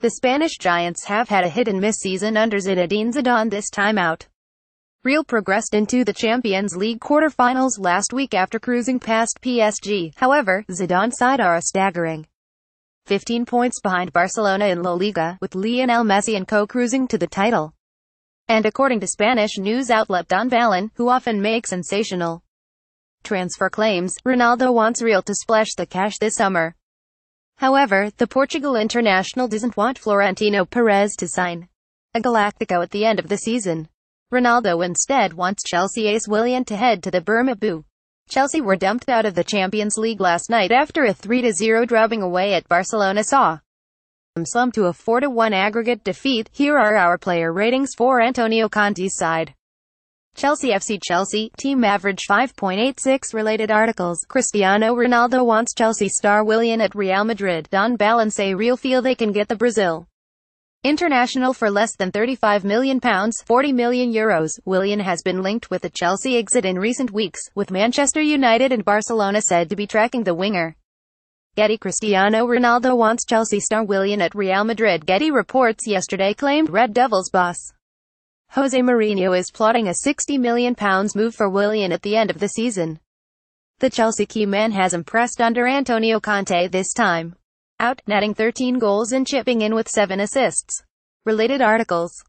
The Spanish Giants have had a hit-and-miss season under Zinedine Zidane this time out. Real progressed into the Champions League quarter-finals last week after cruising past PSG, however, Zidane's side are a staggering 15 points behind Barcelona in La Liga, with Lionel Messi and co cruising to the title. And according to Spanish news outlet Don Valen, who often makes sensational transfer claims, Ronaldo wants Real to splash the cash this summer. However, the Portugal international doesn't want Florentino Perez to sign a Galactico at the end of the season. Ronaldo instead wants Chelsea ace Willian to head to the Bernabeu. Chelsea were dumped out of the Champions League last night after a 3-0 drubbing away at Barcelona saw them slump to a 4-1 aggregate defeat. Here are our player ratings for Antonio Conte's side. Chelsea FC Chelsea, team average 5.86 related articles, Cristiano Ronaldo wants Chelsea star Willian at Real Madrid, Don Balance say Real feel they can get the Brazil. International for less than £35 million, 40 million euros, Willian has been linked with a Chelsea exit in recent weeks, with Manchester United and Barcelona said to be tracking the winger. Getty Cristiano Ronaldo wants Chelsea star Willian at Real Madrid Getty reports yesterday claimed Red Devils boss. Jose Mourinho is plotting a £60 million move for Willian at the end of the season. The Chelsea key man has impressed under Antonio Conte this time. Out, netting 13 goals and chipping in with 7 assists. Related articles